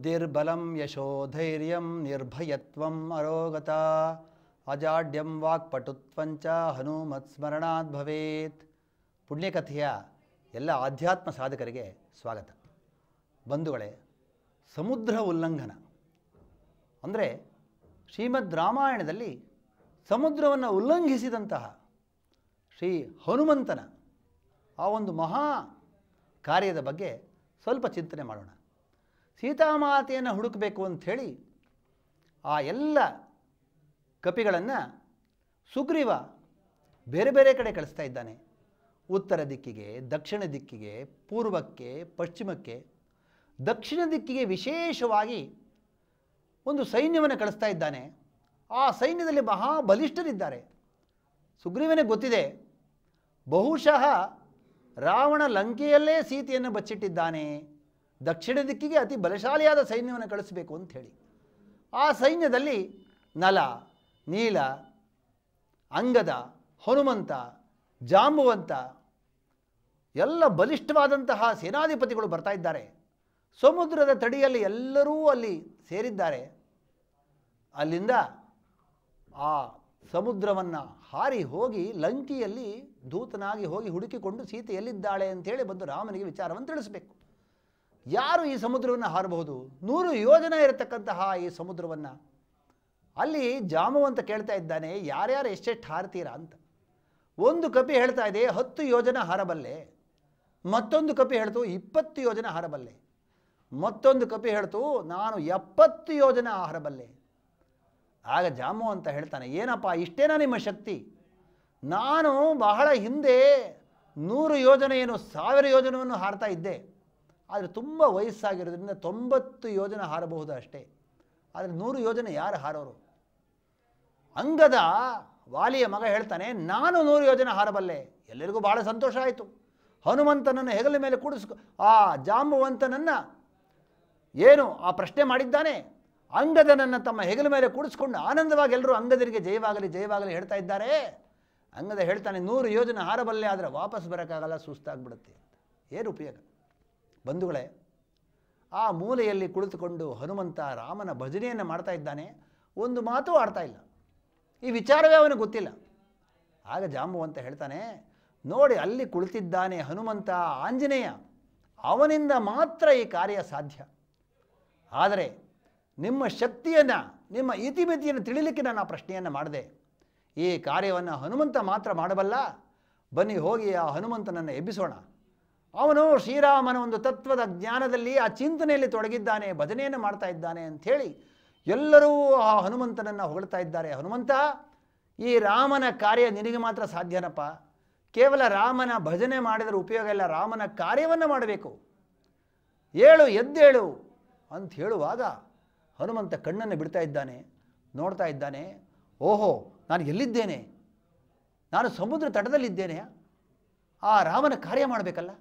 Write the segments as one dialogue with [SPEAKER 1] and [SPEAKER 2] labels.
[SPEAKER 1] ಬುದ್ಧಿರ್ಬಲಂ ಯಶೋ ಧೈರ್ಯಂ ನಿರ್ಭಯತ್ವಂ ಅರೋಗತ ಅಜಾಡ್ಯಂ ವಾಕ್ಪಟುತ್ವಂಚ ಹನುಮತ್ ಸ್ಮರಣಾತ್ ಭವೇತ್ ಪುಣ್ಯಕಥೆಯ ಎಲ್ಲ ಆಧ್ಯಾತ್ಮ ಸಾಧಕರಿಗೆ ಸ್ವಾಗತ ಬಂಧುಗಳೇ ಸಮುದ್ರ ಉಲ್ಲಂಘನ ಅಂದರೆ ಶ್ರೀಮದ್ ರಾಮಾಯಣದಲ್ಲಿ ಸಮುದ್ರವನ್ನು ಉಲ್ಲಂಘಿಸಿದಂತಹ ಶ್ರೀ ಹನುಮಂತನ ಆ ಒಂದು ಮಹಾ ಕಾರ್ಯದ ಬಗ್ಗೆ ಸ್ವಲ್ಪ ಚಿಂತನೆ ಮಾಡೋಣ ಸೀತಾಮಾತೆಯನ್ನು ಹುಡುಕಬೇಕು ಅಂಥೇಳಿ ಆ ಎಲ್ಲ ಕಪಿಗಳನ್ನು ಸುಗ್ರೀವ ಬೇರೆ ಬೇರೆ ಕಡೆ ಕಳಿಸ್ತಾ ಇದ್ದಾನೆ ಉತ್ತರ ದಿಕ್ಕಿಗೆ ದಕ್ಷಿಣ ದಿಕ್ಕಿಗೆ ಪೂರ್ವಕ್ಕೆ ಪಶ್ಚಿಮಕ್ಕೆ ದಕ್ಷಿಣ ದಿಕ್ಕಿಗೆ ವಿಶೇಷವಾಗಿ ಒಂದು ಸೈನ್ಯವನ್ನು ಕಳಿಸ್ತಾ ಇದ್ದಾನೆ ಆ ಸೈನ್ಯದಲ್ಲಿ ಮಹಾಬಲಿಷ್ಠರಿದ್ದಾರೆ ಸುಗ್ರೀವನೇ ಗೊತ್ತಿದೆ ಬಹುಶಃ ರಾವಣ ಲಂಕೆಯಲ್ಲೇ ಸೀತೆಯನ್ನು ಬಚ್ಚಿಟ್ಟಿದ್ದಾನೆ ದಕ್ಷಿಣ ದಿಕ್ಕಿಗೆ ಅತಿ ಬಲಶಾಲಿಯಾದ ಸೈನ್ಯವನ್ನು ಕಳಿಸಬೇಕು ಅಂತ ಹೇಳಿ ಆ ಸೈನ್ಯದಲ್ಲಿ ನಲ ನೀಲ ಅಂಗದ ಹನುಮಂತ ಜಾಂಬುವಂತ ಎಲ್ಲ ಬಲಿಷ್ಠವಾದಂತಹ ಸೇನಾಧಿಪತಿಗಳು ಬರ್ತಾ ಇದ್ದಾರೆ ಸಮುದ್ರದ ತಡಿಯಲ್ಲಿ ಎಲ್ಲರೂ ಅಲ್ಲಿ ಸೇರಿದ್ದಾರೆ ಅಲ್ಲಿಂದ ಆ ಸಮುದ್ರವನ್ನು ಹಾರಿ ಹೋಗಿ ಲಂಕಿಯಲ್ಲಿ ದೂತನಾಗಿ ಹೋಗಿ ಹುಡುಕಿಕೊಂಡು ಸೀತೆ ಎಲ್ಲಿದ್ದಾಳೆ ಅಂತೇಳಿ ಬಂದು ರಾಮನಿಗೆ ವಿಚಾರವನ್ನು ತಿಳಿಸಬೇಕು ಯಾರು ಈ ಸಮುದ್ರವನ್ನು ಹಾರಬಹುದು ನೂರು ಯೋಜನೆ ಇರತಕ್ಕಂತಹ ಈ ಸಮುದ್ರವನ್ನು ಅಲ್ಲಿ ಜಾಮು ಅಂತ ಕೇಳ್ತಾ ಇದ್ದಾನೆ ಯಾರ್ಯಾರು ಎಷ್ಟೆಷ್ಟು ಹಾರತೀರಾ ಅಂತ ಒಂದು ಕಪಿ ಹೇಳ್ತಾ ಇದೆ ಹತ್ತು ಯೋಜನೆ ಹಾರಬಲ್ಲೆ ಮತ್ತೊಂದು ಕಪಿ ಹೇಳ್ತು ಇಪ್ಪತ್ತು ಯೋಜನೆ ಹಾರಬಲ್ಲೆ ಮತ್ತೊಂದು ಕಪಿ ಹೇಳ್ತು ನಾನು ಎಪ್ಪತ್ತು ಯೋಜನೆ ಹಾರಬಲ್ಲೆ ಆಗ ಜಾಮು ಅಂತ ಹೇಳ್ತಾನೆ ಏನಪ್ಪ ಇಷ್ಟೇನಾ ನಿಮ್ಮ ಶಕ್ತಿ ನಾನು ಬಹಳ ಹಿಂದೆ ನೂರು ಯೋಜನೆಯನ್ನು ಸಾವಿರ ಯೋಜನೆಯನ್ನು ಹಾರ್ತಾ ಇದ್ದೆ ಆದರೆ ತುಂಬ ವಯಸ್ಸಾಗಿರೋದ್ರಿಂದ ತೊಂಬತ್ತು ಯೋಜನೆ ಹಾರಬಹುದು ಅಷ್ಟೇ ಆದರೆ ನೂರು ಯೋಜನೆ ಯಾರು ಹಾರೋರು ಅಂಗದ ವಾಲಿಯ ಮಗ ಹೇಳ್ತಾನೆ ನಾನು ನೂರು ಯೋಜನೆ ಹಾರಬಲ್ಲೆ ಎಲ್ಲರಿಗೂ ಭಾಳ ಸಂತೋಷ ಆಯಿತು ಹನುಮಂತನನ್ನು ಹೆಗಲ ಮೇಲೆ ಕೂಡಿಸ್ಕೊ ಆ ಜಾಂಬುವಂತನನ್ನು ಏನು ಆ ಪ್ರಶ್ನೆ ಮಾಡಿದ್ದಾನೆ ಅಂಗದನನ್ನು ತಮ್ಮ ಹೆಗಲ ಮೇಲೆ ಕೂಡಿಸ್ಕೊಂಡು ಆನಂದವಾಗಿ ಎಲ್ಲರೂ ಅಂಗದರಿಗೆ ಜಯವಾಗಲಿ ಜಯವಾಗಲಿ ಹೇಳ್ತಾ ಇದ್ದಾರೆ ಅಂಗದ ಹೇಳ್ತಾನೆ ನೂರು ಯೋಜನೆ ಹಾರಬಲ್ಲೆ ಆದರೆ ವಾಪಸ್ ಬರೋಕ್ಕಾಗಲ್ಲ ಸುಸ್ತಾಗ್ಬಿಡುತ್ತೆ ಏನು ಉಪಯೋಗ ಬಂಧುಗಳೇ ಆ ಮೂಲೆಯಲ್ಲಿ ಕುಳಿತುಕೊಂಡು ಹನುಮಂತ ರಾಮನ ಭಜನೆಯನ್ನು ಮಾಡ್ತಾ ಇದ್ದಾನೆ ಒಂದು ಮಾತೂ ಆಡ್ತಾ ಇಲ್ಲ ಈ ವಿಚಾರವೇ ಅವನಿಗೆ ಗೊತ್ತಿಲ್ಲ ಆಗ ಅಂತ ಹೇಳ್ತಾನೆ ನೋಡಿ ಅಲ್ಲಿ ಕುಳಿತಿದ್ದಾನೆ ಹನುಮಂತ ಆಂಜನೇಯ ಅವನಿಂದ ಮಾತ್ರ ಈ ಕಾರ್ಯ ಸಾಧ್ಯ ಆದರೆ ನಿಮ್ಮ ಶಕ್ತಿಯನ್ನು ನಿಮ್ಮ ಇತಿಮಿತಿಯನ್ನು ತಿಳಿಲಿಕ್ಕೆ ನಾನು ಆ ಪ್ರಶ್ನೆಯನ್ನು ಮಾಡಿದೆ ಈ ಕಾರ್ಯವನ್ನು ಹನುಮಂತ ಮಾತ್ರ ಮಾಡಬಲ್ಲ ಬನ್ನಿ ಹೋಗಿ ಆ ಹನುಮಂತನನ್ನು ಎಬ್ಬಿಸೋಣ ಅವನು ಶ್ರೀರಾಮನ ಒಂದು ತತ್ವದ ಜ್ಞಾನದಲ್ಲಿ ಆ ಚಿಂತನೆಯಲ್ಲಿ ತೊಡಗಿದ್ದಾನೆ ಭಜನೆಯನ್ನು ಮಾಡ್ತಾ ಇದ್ದಾನೆ ಅಂಥೇಳಿ ಎಲ್ಲರೂ ಆ ಹನುಮಂತನನ್ನು ಹೊಗಳ್ತಾ ಇದ್ದಾರೆ ಹನುಮಂತ ಈ ರಾಮನ ಕಾರ್ಯ ನಿನಗೆ ಮಾತ್ರ ಸಾಧ್ಯನಪ್ಪ ಕೇವಲ ರಾಮನ ಭಜನೆ ಮಾಡಿದರೆ ಉಪಯೋಗ ಇಲ್ಲ ರಾಮನ ಕಾರ್ಯವನ್ನು ಮಾಡಬೇಕು ಏಳು ಎದ್ದೇಳು ಅಂತ ಹೇಳುವಾಗ ಹನುಮಂತ ಕಣ್ಣನ್ನು ಬಿಡ್ತಾ ಇದ್ದಾನೆ ನೋಡ್ತಾ ಇದ್ದಾನೆ ಓಹೋ ನಾನು ಎಲ್ಲಿದ್ದೇನೆ ನಾನು ಸಮುದ್ರ ತಟದಲ್ಲಿದ್ದೇನೆ ಆ ರಾಮನ ಕಾರ್ಯ ಮಾಡಬೇಕಲ್ಲ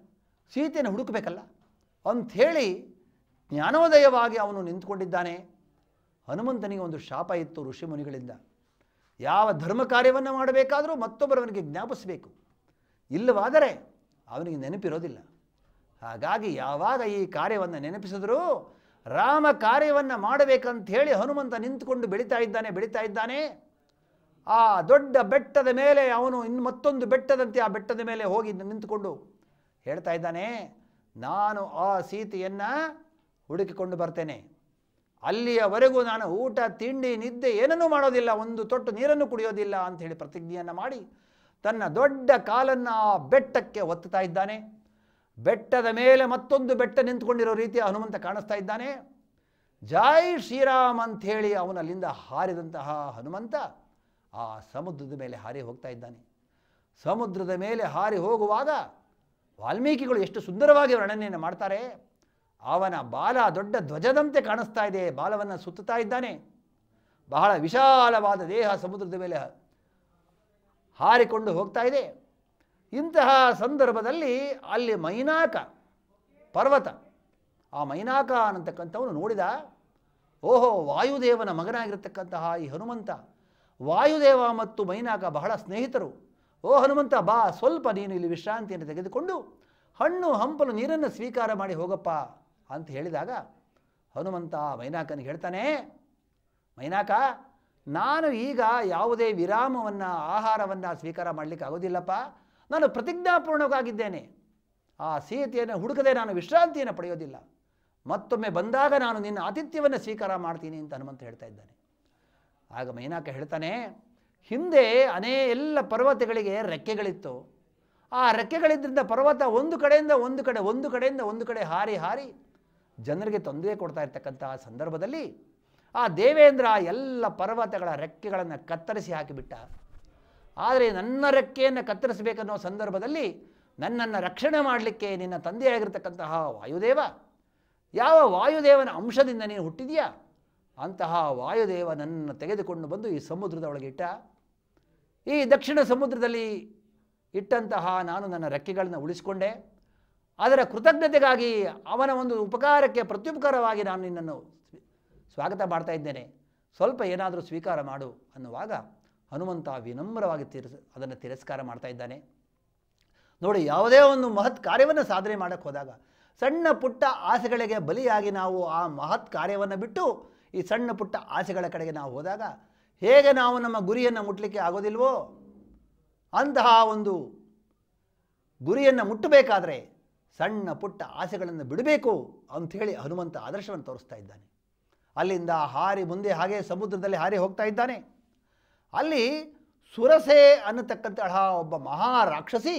[SPEAKER 1] ಸೀತೆಯನ್ನು ಹುಡುಕಬೇಕಲ್ಲ ಅಂಥೇಳಿ ಜ್ಞಾನೋದಯವಾಗಿ ಅವನು ನಿಂತುಕೊಂಡಿದ್ದಾನೆ ಹನುಮಂತನಿಗೆ ಒಂದು ಶಾಪ ಇತ್ತು ಋಷಿ ಮುನಿಗಳಿಂದ ಯಾವ ಧರ್ಮ ಕಾರ್ಯವನ್ನು ಮಾಡಬೇಕಾದರೂ ಮತ್ತೊಬ್ಬರವನಿಗೆ ಜ್ಞಾಪಿಸಬೇಕು ಇಲ್ಲವಾದರೆ ಅವನಿಗೆ ನೆನಪಿರೋದಿಲ್ಲ ಹಾಗಾಗಿ ಯಾವಾಗ ಈ ಕಾರ್ಯವನ್ನು ನೆನಪಿಸಿದರೂ ರಾಮ ಕಾರ್ಯವನ್ನು ಮಾಡಬೇಕಂತ ಹೇಳಿ ಹನುಮಂತ ನಿಂತುಕೊಂಡು ಬೆಳೀತಾ ಇದ್ದಾನೆ ಬೆಳೀತಾ ಇದ್ದಾನೆ ಆ ದೊಡ್ಡ ಬೆಟ್ಟದ ಮೇಲೆ ಅವನು ಇನ್ನು ಮತ್ತೊಂದು ಬೆಟ್ಟದಂತೆ ಆ ಬೆಟ್ಟದ ಮೇಲೆ ಹೋಗಿ ನಿಂತುಕೊಂಡು ಹೇಳ್ತಾ ಇದ್ದಾನೆ ನಾನು ಆ ಸೀತೆಯನ್ನು ಹುಡುಕಿಕೊಂಡು ಬರ್ತೇನೆ ಅಲ್ಲಿಯವರೆಗೂ ನಾನು ಊಟ ತಿಂಡಿ ನಿದ್ದೆ ಏನನ್ನೂ ಮಾಡೋದಿಲ್ಲ ಒಂದು ತೊಟ್ಟು ನೀರನ್ನು ಕುಡಿಯೋದಿಲ್ಲ ಅಂತ ಹೇಳಿ ಪ್ರತಿಜ್ಞೆಯನ್ನು ಮಾಡಿ ತನ್ನ ದೊಡ್ಡ ಕಾಲನ್ನು ಆ ಬೆಟ್ಟಕ್ಕೆ ಒತ್ತುತ್ತಾ ಇದ್ದಾನೆ ಬೆಟ್ಟದ ಮೇಲೆ ಮತ್ತೊಂದು ಬೆಟ್ಟ ನಿಂತ್ಕೊಂಡಿರೋ ರೀತಿ ಹನುಮಂತ ಕಾಣಿಸ್ತಾ ಇದ್ದಾನೆ ಜೈ ಶ್ರೀರಾಮ್ ಅಂಥೇಳಿ ಅವನಲ್ಲಿಂದ ಹಾರಿದಂತಹ ಹನುಮಂತ ಆ ಸಮುದ್ರದ ಮೇಲೆ ಹಾರಿ ಹೋಗ್ತಾ ಇದ್ದಾನೆ ಸಮುದ್ರದ ಮೇಲೆ ಹಾರಿ ಹೋಗುವಾಗ ವಾಲ್ಮೀಕಿಗಳು ಎಷ್ಟು ಸುಂದರವಾಗಿ ವರ್ಣನೆಯನ್ನು ಮಾಡ್ತಾರೆ ಅವನ ಬಾಲ ದೊಡ್ಡ ಧ್ವಜದಂತೆ ಕಾಣಿಸ್ತಾ ಇದೆ ಬಾಲವನ್ನು ಸುತ್ತುತ್ತಾ ಇದ್ದಾನೆ ಬಹಳ ವಿಶಾಲವಾದ ದೇಹ ಸಮುದ್ರದ ಮೇಲೆ ಹಾರಿಕೊಂಡು ಹೋಗ್ತಾ ಇದೆ ಇಂತಹ ಸಂದರ್ಭದಲ್ಲಿ ಅಲ್ಲಿ ಮೈನಾಕ ಪರ್ವತ ಆ ಮೈನಾಕ ಅನ್ನತಕ್ಕಂಥವನು ನೋಡಿದ ಓಹೋ ವಾಯುದೇವನ ಮಗನಾಗಿರತಕ್ಕಂತಹ ಈ ಹನುಮಂತ ವಾಯುದೇವ ಮತ್ತು ಮೈನಾಕ ಬಹಳ ಸ್ನೇಹಿತರು ಓ ಹನುಮಂತ ಬಾ ಸ್ವಲ್ಪ ನೀನು ಇಲ್ಲಿ ವಿಶ್ರಾಂತಿಯನ್ನು ತೆಗೆದುಕೊಂಡು ಹಣ್ಣು ಹಂಪಲು ನೀರನ್ನು ಸ್ವೀಕಾರ ಮಾಡಿ ಹೋಗಪ್ಪ ಅಂತ ಹೇಳಿದಾಗ ಹನುಮಂತ ಮೈನಾಕನಿಗೆ ಹೇಳ್ತಾನೆ ಮೈನಾಕ ನಾನು ಈಗ ಯಾವುದೇ ವಿರಾಮವನ್ನು ಆಹಾರವನ್ನು ಸ್ವೀಕಾರ ಮಾಡಲಿಕ್ಕೆ ಆಗೋದಿಲ್ಲಪ್ಪ ನಾನು ಪ್ರತಿಜ್ಞಾಪೂರ್ಣವಾಗಿದ್ದೇನೆ ಆ ಸೀತೆಯನ್ನು ಹುಡುಕದೆ ನಾನು ವಿಶ್ರಾಂತಿಯನ್ನು ಪಡೆಯೋದಿಲ್ಲ ಮತ್ತೊಮ್ಮೆ ಬಂದಾಗ ನಾನು ನಿನ್ನ ಆತಿಥ್ಯವನ್ನು ಸ್ವೀಕಾರ ಮಾಡ್ತೀನಿ ಅಂತ ಹನುಮಂತ ಹೇಳ್ತಾ ಇದ್ದಾನೆ ಆಗ ಮೈನಾಕ ಹೇಳ್ತಾನೆ ಹಿಂದೆ ಅನೇ ಎಲ್ಲ ಪರ್ವತಗಳಿಗೆ ರೆಕ್ಕೆಗಳಿತ್ತು ಆ ರೆಕ್ಕೆಗಳಿದ್ದರಿಂದ ಪರ್ವತ ಒಂದು ಕಡೆಯಿಂದ ಒಂದು ಕಡೆ ಒಂದು ಕಡೆಯಿಂದ ಒಂದು ಕಡೆ ಹಾರಿ ಹಾರಿ ಜನರಿಗೆ ತೊಂದರೆ ಕೊಡ್ತಾ ಆ ಸಂದರ್ಭದಲ್ಲಿ ಆ ದೇವೇಂದ್ರ ಎಲ್ಲ ಪರ್ವತಗಳ ರೆಕ್ಕೆಗಳನ್ನು ಕತ್ತರಿಸಿ ಹಾಕಿಬಿಟ್ಟ ಆದರೆ ನನ್ನ ರೆಕ್ಕೆಯನ್ನು ಕತ್ತರಿಸಬೇಕನ್ನೋ ಸಂದರ್ಭದಲ್ಲಿ ನನ್ನನ್ನು ರಕ್ಷಣೆ ಮಾಡಲಿಕ್ಕೆ ನಿನ್ನ ತಂದೆಯಾಗಿರ್ತಕ್ಕಂತಹ ವಾಯುದೇವ ಯಾವ ವಾಯುದೇವನ ಅಂಶದಿಂದ ನೀನು ಹುಟ್ಟಿದೆಯಾ ಅಂತಹ ವಾಯುದೇವ ನನ್ನ ತೆಗೆದುಕೊಂಡು ಬಂದು ಈ ಸಮುದ್ರದ ಇಟ್ಟ ಈ ದಕ್ಷಿಣ ಸಮುದ್ರದಲ್ಲಿ ಇಟ್ಟಂತಹ ನಾನು ನನ್ನ ರೆಕ್ಕೆಗಳನ್ನು ಉಳಿಸಿಕೊಂಡೆ ಅದರ ಕೃತಜ್ಞತೆಗಾಗಿ ಅವನ ಒಂದು ಉಪಕಾರಕ್ಕೆ ಪ್ರತ್ಯುಪಕಾರವಾಗಿ ನಾನು ನಿನ್ನನ್ನು ಸ್ವಾಗತ ಮಾಡ್ತಾ ಇದ್ದೇನೆ ಸ್ವಲ್ಪ ಏನಾದರೂ ಸ್ವೀಕಾರ ಮಾಡು ಅನ್ನುವಾಗ ಹನುಮಂತ ವಿನಮ್ರವಾಗಿ ತಿರಸ್ ಅದನ್ನು ತಿರಸ್ಕಾರ ಮಾಡ್ತಾ ಇದ್ದಾನೆ ನೋಡಿ ಯಾವುದೇ ಒಂದು ಮಹತ್ ಕಾರ್ಯವನ್ನು ಸಾಧನೆ ಮಾಡೋಕ್ಕೆ ಹೋದಾಗ ಸಣ್ಣ ಪುಟ್ಟ ಆಸೆಗಳಿಗೆ ಬಲಿಯಾಗಿ ನಾವು ಆ ಮಹತ್ ಕಾರ್ಯವನ್ನು ಬಿಟ್ಟು ಈ ಸಣ್ಣ ಪುಟ್ಟ ಆಸೆಗಳ ಕಡೆಗೆ ನಾವು ಹೋದಾಗ ಹೇಗೆ ನಾವು ನಮ್ಮ ಗುರಿಯನ್ನು ಮುಟ್ಟಲಿಕ್ಕೆ ಆಗೋದಿಲ್ವೋ ಅಂತಹ ಒಂದು ಗುರಿಯನ್ನು ಮುಟ್ಟಬೇಕಾದರೆ ಸಣ್ಣ ಪುಟ್ಟ ಆಸೆಗಳನ್ನು ಬಿಡಬೇಕು ಅಂಥೇಳಿ ಹನುಮಂತ ಆದರ್ಶವನ್ನು ತೋರಿಸ್ತಾ ಇದ್ದಾನೆ ಅಲ್ಲಿಂದ ಹಾರಿ ಮುಂದೆ ಹಾಗೆ ಸಮುದ್ರದಲ್ಲಿ ಹಾರಿ ಹೋಗ್ತಾ ಇದ್ದಾನೆ ಅಲ್ಲಿ ಸುರಸೆ ಅನ್ನತಕ್ಕಂತಹ ಒಬ್ಬ ಮಹಾ ರಾಕ್ಷಸಿ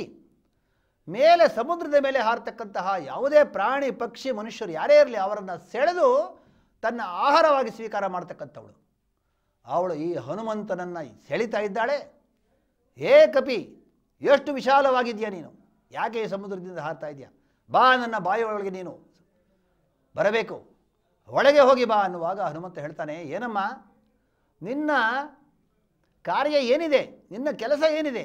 [SPEAKER 1] ಮೇಲೆ ಸಮುದ್ರದ ಮೇಲೆ ಹಾರತಕ್ಕಂತಹ ಯಾವುದೇ ಪ್ರಾಣಿ ಪಕ್ಷಿ ಮನುಷ್ಯರು ಯಾರೇ ಇರಲಿ ಅವರನ್ನು ಸೆಳೆದು ತನ್ನ ಆಹಾರವಾಗಿ ಸ್ವೀಕಾರ ಮಾಡತಕ್ಕಂಥವಳು ಅವಳು ಈ ಹನುಮಂತನನ್ನು ಸೆಳಿತಾ ಇದ್ದಾಳೆ ಏ ಕಪಿ ಎಷ್ಟು ವಿಶಾಲವಾಗಿದೆಯಾ ನೀನು ಯಾಕೆ ಈ ಸಮುದ್ರದಿಂದ ಹಾರ್ತಾ ಇದೆಯಾ ಬಾ ನನ್ನ ಬಾಯಿಯೊಳಗೆ ನೀನು ಬರಬೇಕು ಒಳಗೆ ಹೋಗಿ ಬಾ ಅನ್ನುವಾಗ ಹನುಮಂತ ಹೇಳ್ತಾನೆ ಏನಮ್ಮ ನಿನ್ನ ಕಾರ್ಯ ಏನಿದೆ ನಿನ್ನ ಕೆಲಸ ಏನಿದೆ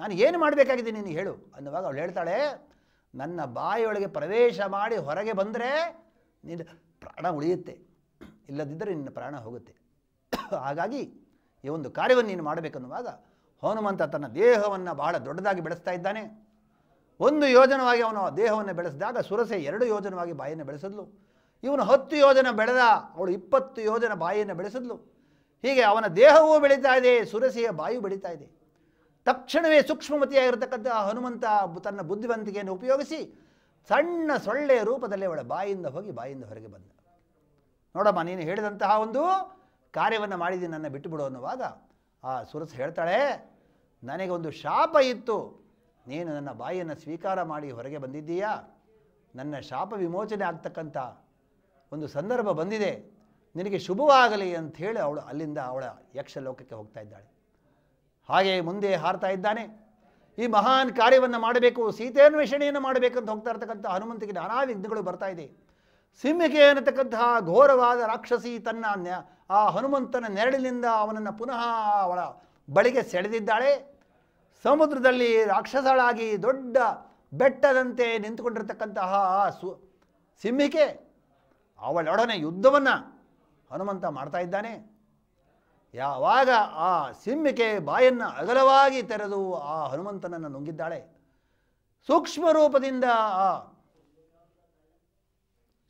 [SPEAKER 1] ನಾನು ಏನು ಮಾಡಬೇಕಾಗಿದೆ ನೀನು ಹೇಳು ಅನ್ನುವಾಗ ಅವಳು ಹೇಳ್ತಾಳೆ ನನ್ನ ಬಾಯಿಯೊಳಗೆ ಪ್ರವೇಶ ಮಾಡಿ ಹೊರಗೆ ಬಂದರೆ ನಿನ್ನ ಪ್ರಾಣ ಉಳಿಯುತ್ತೆ ಇಲ್ಲದಿದ್ದರೆ ನಿನ್ನ ಪ್ರಾಣ ಹೋಗುತ್ತೆ ಹಾಗಾಗಿ ಈ ಒಂದು ಕಾರ್ಯವನ್ನು ನೀನು ಮಾಡಬೇಕನ್ನುವಾಗ ಹನುಮಂತ ತನ್ನ ದೇಹವನ್ನು ಬಹಳ ದೊಡ್ಡದಾಗಿ ಬೆಳೆಸ್ತಾ ಇದ್ದಾನೆ ಒಂದು ಯೋಜನವಾಗಿ ಅವನು ದೇಹವನ್ನು ಬೆಳೆಸಿದಾಗ ಸುರಸೆ ಎರಡು ಯೋಜನವಾಗಿ ಬಾಯಿಯನ್ನು ಬೆಳೆಸಿದ್ಲು ಇವನು ಹತ್ತು ಯೋಜನ ಬೆಳೆದ ಅವಳು ಇಪ್ಪತ್ತು ಯೋಜನ ಬಾಯಿಯನ್ನು ಬೆಳೆಸಿದ್ಲು ಹೀಗೆ ಅವನ ದೇಹವೂ ಬೆಳೀತಾ ಇದೆ ಸುರಸೆಯ ಬಾಯು ಬೆಳೀತಾ ಇದೆ ತಕ್ಷಣವೇ ಸೂಕ್ಷ್ಮಮತಿಯಾಗಿರ್ತಕ್ಕಂಥ ಹನುಮಂತ ತನ್ನ ಬುದ್ಧಿವಂತಿಕೆಯನ್ನು ಉಪಯೋಗಿಸಿ ಸಣ್ಣ ಸೊಳ್ಳೆಯ ರೂಪದಲ್ಲಿ ಅವಳ ಬಾಯಿಂದ ಹೋಗಿ ಬಾಯಿಂದ ಹೊರಗೆ ಬಂದ ನೋಡಮ್ಮ ನೀನು ಹೇಳಿದಂತಹ ಒಂದು ಕಾರ್ಯವನ್ನು ಮಾಡಿದ್ದೀನಿ ನನ್ನ ಬಿಟ್ಟು ಬಿಡು ಅನ್ನುವಾಗ ಆ ಸುರಸ ಹೇಳ್ತಾಳೆ ನನಗೆ ಒಂದು ಶಾಪ ಇತ್ತು ನೀನು ನನ್ನ ಬಾಯಿಯನ್ನು ಸ್ವೀಕಾರ ಮಾಡಿ ಹೊರಗೆ ಬಂದಿದ್ದೀಯಾ ನನ್ನ ಶಾಪ ವಿಮೋಚನೆ ಆಗ್ತಕ್ಕಂಥ ಒಂದು ಸಂದರ್ಭ ಬಂದಿದೆ ನಿನಗೆ ಶುಭವಾಗಲಿ ಅಂಥೇಳಿ ಅವಳು ಅಲ್ಲಿಂದ ಅವಳ ಯಕ್ಷ ಲೋಕಕ್ಕೆ ಹೋಗ್ತಾ ಇದ್ದಾಳೆ ಹಾಗೆ ಮುಂದೆ ಹಾರ್ತಾ ಇದ್ದಾನೆ ಈ ಮಹಾನ್ ಕಾರ್ಯವನ್ನು ಮಾಡಬೇಕು ಸೀತೆಯನ್ವೇಷಣೆಯನ್ನು ಮಾಡಬೇಕಂತ ಹೋಗ್ತಾ ಇರ್ತಕ್ಕಂಥ ಹನುಮಂತಿಗೆ ನಾನಾ ವಿಘ್ನಗಳು ಬರ್ತಾ ಇದೆ ಸಿಂಹಿಕೆ ಅನ್ನತಕ್ಕಂತಹ ಘೋರವಾದ ರಾಕ್ಷಸಿ ತನ್ನ ಆ ಹನುಮಂತನ ನೆರಳಿನಿಂದ ಅವನನ್ನು ಪುನಃ ಅವಳ ಬಳಿಗೆ ಸೆಳೆದಿದ್ದಾಳೆ ಸಮುದ್ರದಲ್ಲಿ ರಾಕ್ಷಸಳಾಗಿ ದೊಡ್ಡ ಬೆಟ್ಟದಂತೆ ಆ ಸು ಸಿಂಹಿಕೆ ಅವಳೊಡನೆ ಯುದ್ಧವನ್ನು ಹನುಮಂತ ಮಾಡ್ತಾ ಇದ್ದಾನೆ ಯಾವಾಗ ಆ ಸಿಂಹಿಕೆ ಬಾಯನ್ನು ಅಗಲವಾಗಿ ತೆರೆದು ಆ ಹನುಮಂತನನ್ನು ನುಂಗಿದ್ದಾಳೆ ಸೂಕ್ಷ್ಮ ರೂಪದಿಂದ ಆ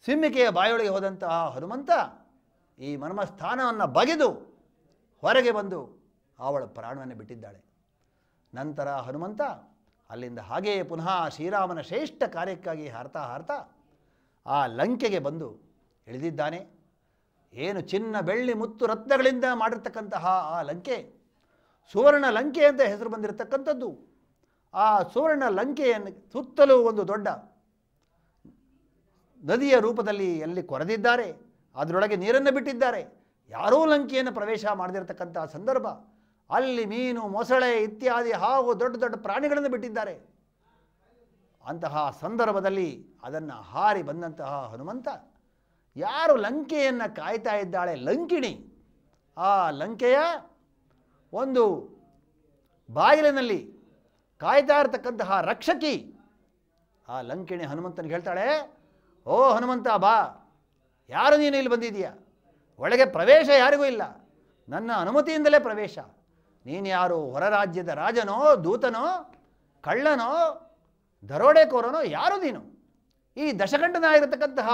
[SPEAKER 1] ಸಿಂಹಿಕೆಯ ಬಾಯೊಳಗೆ ಹೋದಂತಹ ಹನುಮಂತ ಈ ಮರ್ಮಸ್ಥಾನವನ್ನು ಬಗೆದು ಹೊರಗೆ ಬಂದು ಅವಳ ಪ್ರಾಣವನ್ನು ಬಿಟ್ಟಿದ್ದಾಳೆ ನಂತರ ಹನುಮಂತ ಅಲ್ಲಿಂದ ಹಾಗೆಯೇ ಪುನಃ ಶ್ರೀರಾಮನ ಶ್ರೇಷ್ಠ ಕಾರ್ಯಕ್ಕಾಗಿ ಹಾರ್ತಾ ಹಾರ್ತಾ ಆ ಲಂಕೆಗೆ ಬಂದು ಇಳಿದಿದ್ದಾನೆ ಏನು ಚಿನ್ನ ಬೆಳ್ಳಿ ಮುತ್ತು ರತ್ನಗಳಿಂದ ಮಾಡಿರ್ತಕ್ಕಂತಹ ಆ ಲಂಕೆ ಸುವರ್ಣ ಲಂಕೆ ಅಂತ ಹೆಸರು ಬಂದಿರತಕ್ಕಂಥದ್ದು ಆ ಸುವರ್ಣ ಲಂಕೆಯನ್ನು ಸುತ್ತಲೂ ಒಂದು ದೊಡ್ಡ ನದಿಯ ರೂಪದಲ್ಲಿ ಎಲ್ಲಿ ಕೊರೆದಿದ್ದಾರೆ ಅದರೊಳಗೆ ನೀರನ್ನು ಬಿಟ್ಟಿದ್ದಾರೆ ಯಾರೂ ಲಂಕೆಯನ್ನು ಪ್ರವೇಶ ಮಾಡದಿರತಕ್ಕಂತಹ ಸಂದರ್ಭ ಅಲ್ಲಿ ಮೀನು ಮೊಸಳೆ ಇತ್ಯಾದಿ ಹಾವು ದೊಡ್ಡ ದೊಡ್ಡ ಪ್ರಾಣಿಗಳನ್ನು ಬಿಟ್ಟಿದ್ದಾರೆ ಅಂತಹ ಸಂದರ್ಭದಲ್ಲಿ ಅದನ್ನು ಹಾರಿ ಬಂದಂತಹ ಹನುಮಂತ ಯಾರು ಲಂಕೆಯನ್ನು ಕಾಯ್ತಾ ಇದ್ದಾಳೆ ಲಂಕಿಣಿ ಆ ಲಂಕೆಯ ಒಂದು ಬಾಗಿಲಿನಲ್ಲಿ ಕಾಯ್ತಾ ಇರತಕ್ಕಂತಹ ರಕ್ಷಕಿ ಆ ಲಂಕಿಣಿ ಹನುಮಂತನಿಗೆ ಹೇಳ್ತಾಳೆ ಓ ಹನುಮಂತ ಬಾ ಯಾರು ನೀನು ಇಲ್ಲಿ ಬಂದಿದೀಯ ಒಳಗೆ ಪ್ರವೇಶ ಯಾರಿಗೂ ಇಲ್ಲ ನನ್ನ ಅನುಮತಿಯಿಂದಲೇ ಪ್ರವೇಶ ನೀನು ಯಾರು ಹೊರ ರಾಜ್ಯದ ರಾಜನೋ ದೂತನೋ ಕಳ್ಳನೋ ದರೋಡೆಕೋರನೋ ಯಾರು ನೀನು ಈ ದಶಕಂಠನಾಗಿರತಕ್ಕಂತಹ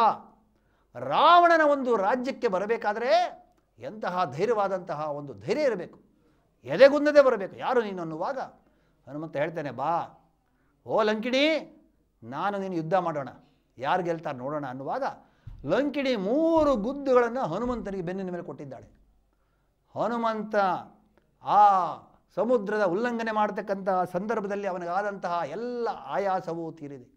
[SPEAKER 1] ರಾವಣನ ಒಂದು ರಾಜ್ಯಕ್ಕೆ ಬರಬೇಕಾದರೆ ಎಂತಹ ಧೈರ್ಯವಾದಂತಹ ಒಂದು ಧೈರ್ಯ ಇರಬೇಕು ಎದೆಗುಂದದೆ ಬರಬೇಕು ಯಾರು ನೀನು ಅನ್ನುವಾಗ ಹನುಮಂತ ಹೇಳ್ತೇನೆ ಬಾ ಓ ಲಂಕಿಣಿ ನಾನು ನೀನು ಯುದ್ಧ ಮಾಡೋಣ ಯಾರು ಗೆಲ್ತಾರೆ ನೋಡೋಣ ಅನ್ನುವಾಗ ಲಂಕಿಣಿ ಮೂರು ಗುದ್ದುಗಳನ್ನು ಹನುಮಂತನಿಗೆ ಬೆನ್ನಿನ ಮೇಲೆ ಕೊಟ್ಟಿದ್ದಾಳೆ ಹನುಮಂತ ಆ ಸಮುದ್ರದ ಉಲ್ಲಂಘನೆ ಮಾಡತಕ್ಕಂತಹ ಸಂದರ್ಭದಲ್ಲಿ ಅವನಿಗಾದಂತಹ ಎಲ್ಲ ಆಯಾಸವೂ ತೀರಿದೆ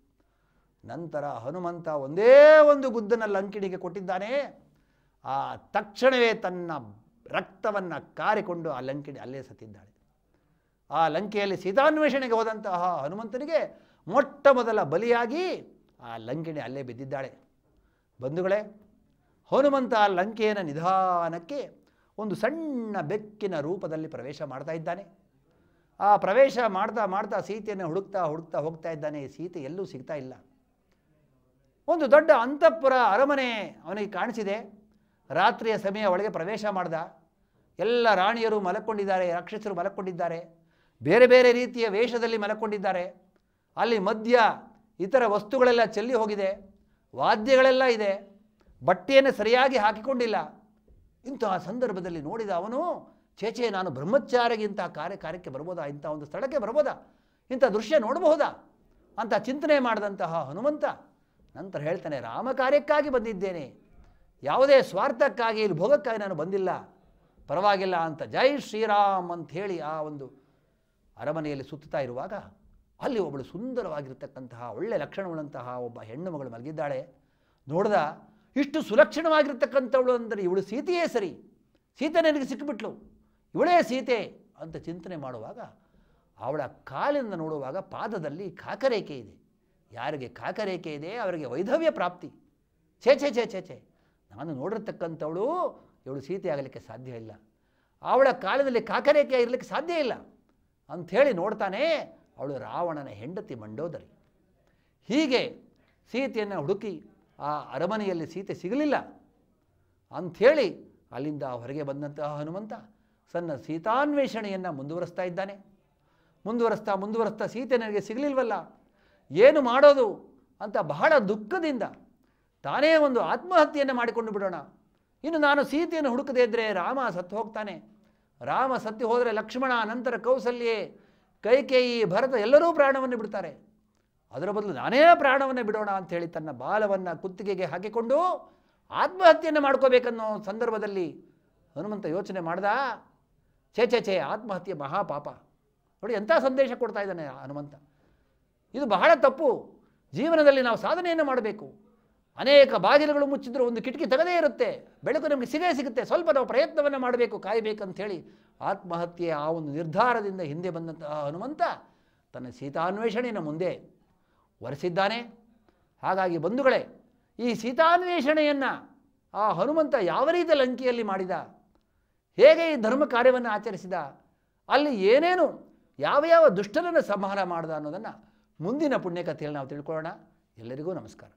[SPEAKER 1] ನಂತರ ಹನುಮಂತ ಒಂದೇ ಒಂದು ಗುದ್ದನ್ನು ಲಂಕಿಣಿಗೆ ಕೊಟ್ಟಿದ್ದಾನೆ ಆ ತಕ್ಷಣವೇ ತನ್ನ ರಕ್ತವನ್ನು ಕಾರಿಕೊಂಡು ಆ ಲಂಕಿಣಿ ಅಲ್ಲೇ ಸತ್ತಿದ್ದಾಳೆ ಆ ಲಂಕೆಯಲ್ಲಿ ಸೀತಾನ್ವೇಷಣೆಗೆ ಹೋದಂತಹ ಹನುಮಂತನಿಗೆ ಮೊಟ್ಟ ಮೊದಲ ಬಲಿಯಾಗಿ ಆ ಲಂಕಿಣಿ ಅಲ್ಲೇ ಬಿದ್ದಿದ್ದಾಳೆ ಬಂಧುಗಳೇ ಹನುಮಂತ ಲಂಕೆಯನ್ನು ನಿಧಾನಕ್ಕೆ ಒಂದು ಸಣ್ಣ ಬೆಕ್ಕಿನ ರೂಪದಲ್ಲಿ ಪ್ರವೇಶ ಮಾಡ್ತಾ ಇದ್ದಾನೆ ಆ ಪ್ರವೇಶ ಮಾಡ್ತಾ ಮಾಡ್ತಾ ಸೀತೆಯನ್ನು ಹುಡುಕ್ತಾ ಹುಡುಕ್ತಾ ಹೋಗ್ತಾ ಇದ್ದಾನೆ ಸೀತೆ ಎಲ್ಲೂ ಸಿಗ್ತಾ ಇಲ್ಲ ಒಂದು ದೊಡ್ಡ ಅಂತಃಪುರ ಅರಮನೆ ಅವನಿಗೆ ಕಾಣಿಸಿದೆ ರಾತ್ರಿಯ ಸಮಯ ಒಳಗೆ ಪ್ರವೇಶ ಮಾಡ್ದ ಎಲ್ಲ ರಾಣಿಯರು ಮಲಕೊಂಡಿದ್ದಾರೆ ರಾಕ್ಷಸರು ಮಲಕೊಂಡಿದ್ದಾರೆ ಬೇರೆ ಬೇರೆ ರೀತಿಯ ವೇಷದಲ್ಲಿ ಮಲಕೊಂಡಿದ್ದಾರೆ ಅಲ್ಲಿ ಮಧ್ಯ ಇತರ ವಸ್ತುಗಳೆಲ್ಲ ಚೆಲ್ಲಿ ಹೋಗಿದೆ ವಾದ್ಯಗಳೆಲ್ಲ ಇದೆ ಬಟ್ಟೆಯನ್ನು ಸರಿಯಾಗಿ ಹಾಕಿಕೊಂಡಿಲ್ಲ ಆ ಸಂದರ್ಭದಲ್ಲಿ ನೋಡಿದ ಅವನು ಚೇಚೆ ನಾನು ಬ್ರಹ್ಮಚಾರಿಗಿಂತ ಕಾರ್ಯ ಕಾರ್ಯಕ್ಕೆ ಬರ್ಬೋದಾ ಇಂಥ ಒಂದು ಸ್ಥಳಕ್ಕೆ ಬರ್ಬೋದಾ ಇಂಥ ದೃಶ್ಯ ನೋಡಬಹುದಾ ಅಂತ ಚಿಂತನೆ ಮಾಡಿದಂತಹ ಹನುಮಂತ ನಂತರ ಹೇಳ್ತಾನೆ ರಾಮ ಕಾರ್ಯಕ್ಕಾಗಿ ಬಂದಿದ್ದೇನೆ ಯಾವುದೇ ಸ್ವಾರ್ಥಕ್ಕಾಗಿ ಇಲ್ಲಿ ಭೋಗಕ್ಕಾಗಿ ನಾನು ಬಂದಿಲ್ಲ ಪರವಾಗಿಲ್ಲ ಅಂತ ಜೈ ಶ್ರೀರಾಮ್ ಅಂತ ಹೇಳಿ ಆ ಒಂದು ಅರಮನೆಯಲ್ಲಿ ಸುತ್ತುತ್ತಾ ಇರುವಾಗ ಅಲ್ಲಿ ಒಬ್ಬಳು ಸುಂದರವಾಗಿರ್ತಕ್ಕಂತಹ ಒಳ್ಳೆ ಲಕ್ಷಣವುಳ್ಳಂತಹ ಒಬ್ಬ ಹೆಣ್ಣು ಮಗಳು ಮಲಗಿದ್ದಾಳೆ ನೋಡ್ದ ಇಷ್ಟು ಸುಲಕ್ಷಣವಾಗಿರ್ತಕ್ಕಂಥವಳು ಅಂದರೆ ಇವಳು ಸೀತೆಯೇ ಸರಿ ಸೀತೆ ನನಗೆ ಸಿಕ್ಕಿಬಿಟ್ಲು ಇವಳೇ ಸೀತೆ ಅಂತ ಚಿಂತನೆ ಮಾಡುವಾಗ ಅವಳ ಕಾಲಿಂದ ನೋಡುವಾಗ ಪಾದದಲ್ಲಿ ಕಾಕರೇಖೆ ಇದೆ ಯಾರಿಗೆ ಕಾಕರೇಖೆ ಇದೆ ಅವರಿಗೆ ವೈಧವ್ಯ ಪ್ರಾಪ್ತಿ ಛೇ ಛೇ ಛೇ ಛೇ ಛೇ ನಾನು ನೋಡಿರ್ತಕ್ಕಂಥವಳು ಇವಳು ಸೀತೆ ಆಗಲಿಕ್ಕೆ ಸಾಧ್ಯ ಇಲ್ಲ ಅವಳ ಕಾಲದಲ್ಲಿ ಕಾಕರೇಖೆ ಇರಲಿಕ್ಕೆ ಸಾಧ್ಯ ಇಲ್ಲ ಅಂಥೇಳಿ ನೋಡ್ತಾನೆ ಅವಳು ರಾವಣನ ಹೆಂಡತಿ ಮಂಡೋದರಿ ಹೀಗೆ ಸೀತೆಯನ್ನು ಹುಡುಕಿ ಆ ಅರಮನೆಯಲ್ಲಿ ಸೀತೆ ಸಿಗಲಿಲ್ಲ ಅಂಥೇಳಿ ಅಲ್ಲಿಂದ ಹೊರಗೆ ಬಂದಂತಹ ಹನುಮಂತ ಸಣ್ಣ ಸೀತಾನ್ವೇಷಣೆಯನ್ನು ಮುಂದುವರಿಸ್ತಾ ಇದ್ದಾನೆ ಮುಂದುವರಿಸ್ತಾ ಮುಂದುವರಿಸ್ತಾ ಸೀತೆ ನನಗೆ ಸಿಗಲಿಲ್ವಲ್ಲ ಏನು ಮಾಡೋದು ಅಂತ ಬಹಳ ದುಃಖದಿಂದ ತಾನೇ ಒಂದು ಆತ್ಮಹತ್ಯೆಯನ್ನು ಮಾಡಿಕೊಂಡು ಬಿಡೋಣ ಇನ್ನು ನಾನು ಸೀತೆಯನ್ನು ಹುಡುಕದೇ ಇದ್ದರೆ ರಾಮ ಸತ್ತು ಹೋಗ್ತಾನೆ ರಾಮ ಸತ್ತು ಹೋದರೆ ಲಕ್ಷ್ಮಣ ನಂತರ ಕೌಸಲ್ಯೇ ಕೈಕೇಯಿ ಭರತ ಎಲ್ಲರೂ ಪ್ರಾಣವನ್ನು ಬಿಡ್ತಾರೆ ಅದರ ಬದಲು ನಾನೇ ಪ್ರಾಣವನ್ನು ಬಿಡೋಣ ಹೇಳಿ ತನ್ನ ಬಾಲವನ್ನು ಕುತ್ತಿಗೆಗೆ ಹಾಕಿಕೊಂಡು ಆತ್ಮಹತ್ಯೆಯನ್ನು ಮಾಡ್ಕೋಬೇಕನ್ನೋ ಸಂದರ್ಭದಲ್ಲಿ ಹನುಮಂತ ಯೋಚನೆ ಮಾಡ್ದ ಛೇ ಛೇ ಛೇ ಆತ್ಮಹತ್ಯೆ ಮಹಾಪಾಪ ನೋಡಿ ಎಂಥ ಸಂದೇಶ ಕೊಡ್ತಾ ಇದ್ದಾನೆ ಹನುಮಂತ ಇದು ಬಹಳ ತಪ್ಪು ಜೀವನದಲ್ಲಿ ನಾವು ಸಾಧನೆಯನ್ನು ಮಾಡಬೇಕು ಅನೇಕ ಬಾಗಿಲುಗಳು ಮುಚ್ಚಿದ್ರು ಒಂದು ಕಿಟಕಿ ತೆಗದೇ ಇರುತ್ತೆ ಬೆಳಕು ನಮಗೆ ಸಿಗೇ ಸಿಗುತ್ತೆ ಸ್ವಲ್ಪ ನಾವು ಪ್ರಯತ್ನವನ್ನು ಮಾಡಬೇಕು ಹೇಳಿ ಆತ್ಮಹತ್ಯೆ ಆ ಒಂದು ನಿರ್ಧಾರದಿಂದ ಹಿಂದೆ ಬಂದಂತಹ ಹನುಮಂತ ತನ್ನ ಸೀತಾನ್ವೇಷಣೆಯನ್ನು ಮುಂದೆ ಒರೆಸಿದ್ದಾನೆ ಹಾಗಾಗಿ ಬಂಧುಗಳೇ ಈ ಸೀತಾನ್ವೇಷಣೆಯನ್ನು ಆ ಹನುಮಂತ ಯಾವ ರೀತಿ ಲಂಕೆಯಲ್ಲಿ ಮಾಡಿದ ಹೇಗೆ ಈ ಧರ್ಮ ಕಾರ್ಯವನ್ನು ಆಚರಿಸಿದ ಅಲ್ಲಿ ಏನೇನು ಯಾವ ಯಾವ ದುಷ್ಟರನ್ನು ಸಂಹಾರ ಮಾಡಿದ ಅನ್ನೋದನ್ನು ಮುಂದಿನ ಪುಣ್ಯಕಥೆಯಲ್ಲಿ ನಾವು ತಿಳ್ಕೊಳ್ಳೋಣ ಎಲ್ಲರಿಗೂ ನಮಸ್ಕಾರ